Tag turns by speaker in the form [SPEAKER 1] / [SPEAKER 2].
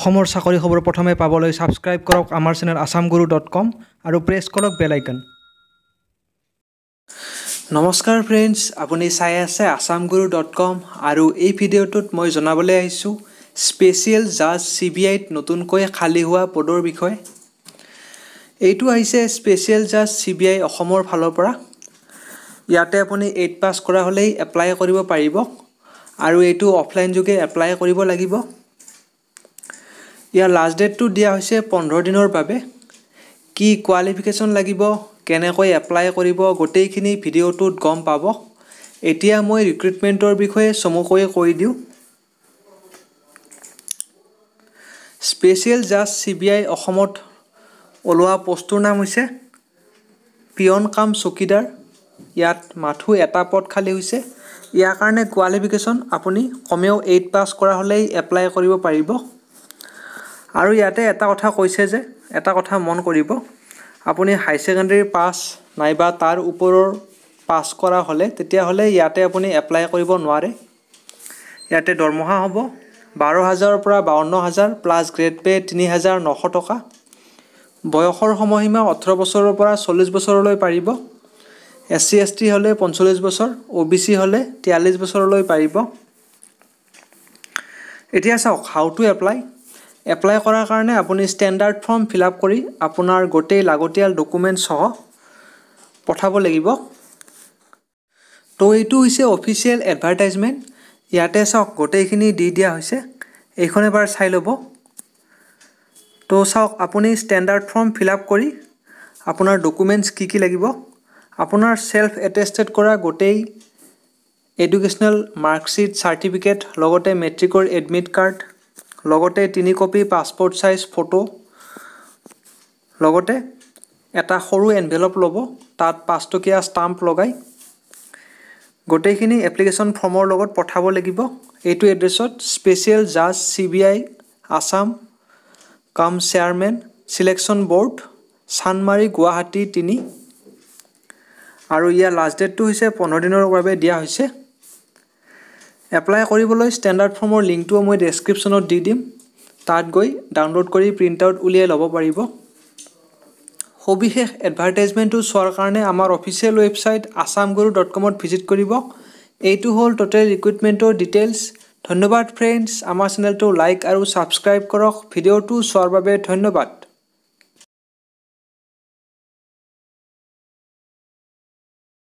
[SPEAKER 1] অসমৰ চাকৰি খবৰ প্ৰথমে পাবলৈ ছাবস্ক্ৰাইব কৰক আমাৰ চেনেল আছাম গুৰু ডট কম আৰু প্ৰেছ কৰক বেলাইকন নমস্কাৰ ফ্ৰেণ্ডছ আপুনি চাই আছে আছাম গুৰু ডট কম আৰু এই ভিডিঅ'টোত মই জনাবলৈ আহিছোঁ স্পেচিয়েল জাজ চি বি আইত নতুনকৈ খালী হোৱা পদৰ বিষয়ে এইটো আহিছে স্পেচিয়েল জাজ চি বি আই অসমৰ ফালৰ পৰা ইয়াতে আপুনি এইট পাছ কৰা হ'লেই এপ্লাই কৰিব পাৰিব আৰু এইটো অফলাইন যোগে এপ্লাই কৰিব লাগিব ইয়াৰ লাষ্ট ডেটটো দিয়া হৈছে পোন্ধৰ দিনৰ বাবে কি কোৱালিফিকেশ্যন লাগিব কেনেকৈ এপ্লাই কৰিব গোটেইখিনি ভিডিঅ'টোত গম পাব এতিয়া মই ৰিক্ৰুইটমেণ্টৰ বিষয়ে চমুকৈ কৈ দিওঁ স্পেচিয়েল জাজ চি বি আই অসমত ওলোৱা পষ্টটোৰ নাম হৈছে পিয়ন কাম চকীদাৰ ইয়াত মাথো এটা পদ খালী হৈছে ইয়াৰ কাৰণে কোৱালিফিকেশ্যন আপুনি কমেও এইট পাছ কৰা হ'লেই এপ্লাই কৰিব পাৰিব আৰু ইয়াতে এটা কথা কৈছে যে এটা কথা মন কৰিব আপুনি হাই ছেকেণ্ডেৰী পাছ নাইবা তাৰ ওপৰৰ পাছ কৰা হ'লে তেতিয়াহ'লে ইয়াতে আপুনি এপ্লাই কৰিব নোৱাৰে ইয়াতে দৰমহা হ'ব বাৰ হাজাৰৰ পৰা বাৱন্ন হাজাৰ প্লাছ গ্ৰেড পে তিনি হাজাৰ নশ টকা বয়সৰ সময়সীমা ওঠৰ বছৰৰ পৰা চল্লিছ বছৰলৈ পাৰিব এছ চি এছ টি হ'লে পঞ্চল্লিছ বছৰ অ' বি চি হ'লে তিয়াল্লিছ বছৰলৈ পাৰিব এতিয়া চাওক হাউ টু এপ্লাই এপ্লাই কৰাৰ কাৰণে আপুনি ষ্টেণ্ডাৰ্ড ফৰ্ম ফিল আপ কৰি আপোনাৰ গোটেই লাগতিয়াল ডকুমেণ্টছসহ পঠাব লাগিব তো এইটো হৈছে অফিচিয়েল এডভাৰটাইজমেণ্ট ইয়াতে চাওক গোটেইখিনি দি দিয়া হৈছে এইখন এবাৰ চাই ল'ব তো চাওক আপুনি ষ্টেণ্ডাৰ্ড ফৰ্ম ফিল আপ কৰি আপোনাৰ ডকুমেণ্টছ কি কি লাগিব আপোনাৰ চেল্ফ এটেষ্টেড কৰা গোটেই এডুকেশ্যনেল মাৰ্কশ্বিট চাৰ্টিফিকেট লগতে মেট্ৰিকৰ এডমিট কাৰ্ড লগতে তিনি কপি পাছপ'ৰ্ট চাইজ ফটো লগতে এটা সৰু এনভেলপ ল'ব তাত পাঁচটকীয়া ষ্টাম্প লগাই গোটেইখিনি এপ্লিকেশ্যন ফৰ্মৰ লগত পঠাব লাগিব এইটো এড্ৰেছত স্পেচিয়েল জাজ C B I Assam cum chairman selection board Chandmari Guwahati তিনি আৰু ইয়াৰ লাষ্ট ডেটটো হৈছে পোন্ধৰ দিনৰ বাবে দিয়া হৈছে এপ্লাই কৰিবলৈ ষ্টেণ্ডাৰ্ড ফৰ্মৰ লিংকটো মই ডেছক্ৰিপশ্যনত দি দিম তাত গৈ ডাউনলোড কৰি প্ৰিণ্ট আউট উলিয়াই ল'ব পাৰিব সবিশেষ এডভাৰটাইজমেণ্টটো চোৱাৰ কাৰণে আমাৰ অফিচিয়েল ৱেবছাইট আছাম গুৰু ডট কমত ভিজিট কৰিব এইটো হ'ল ট'টেল ৰিক্ৰুইটমেণ্টৰ ডিটেইলছ ধন্যবাদ ফ্ৰেণ্ডছ আমাৰ চেনেলটো লাইক আৰু ছাবস্ক্ৰাইব কৰক ভিডিঅ'টো চোৱাৰ বাবে ধন্যবাদ